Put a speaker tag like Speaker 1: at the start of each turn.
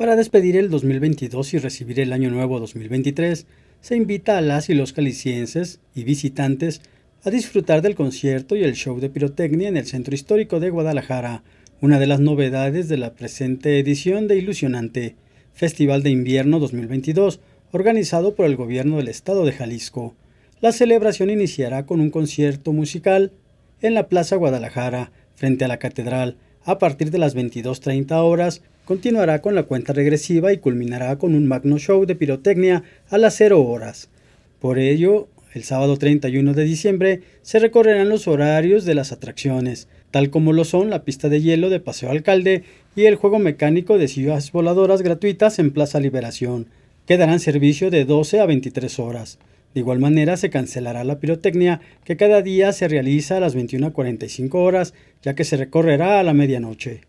Speaker 1: Para despedir el 2022 y recibir el año nuevo 2023, se invita a las y los calicienses y visitantes a disfrutar del concierto y el show de pirotecnia en el Centro Histórico de Guadalajara, una de las novedades de la presente edición de Ilusionante, Festival de Invierno 2022, organizado por el gobierno del estado de Jalisco. La celebración iniciará con un concierto musical en la Plaza Guadalajara, frente a la Catedral, a partir de las 22.30 horas, continuará con la cuenta regresiva y culminará con un magno show de pirotecnia a las 0 horas. Por ello, el sábado 31 de diciembre se recorrerán los horarios de las atracciones, tal como lo son la pista de hielo de Paseo Alcalde y el juego mecánico de sillas voladoras gratuitas en Plaza Liberación. que darán servicio de 12 a 23 horas. De igual manera, se cancelará la pirotecnia que cada día se realiza a las 21.45 horas, ya que se recorrerá a la medianoche.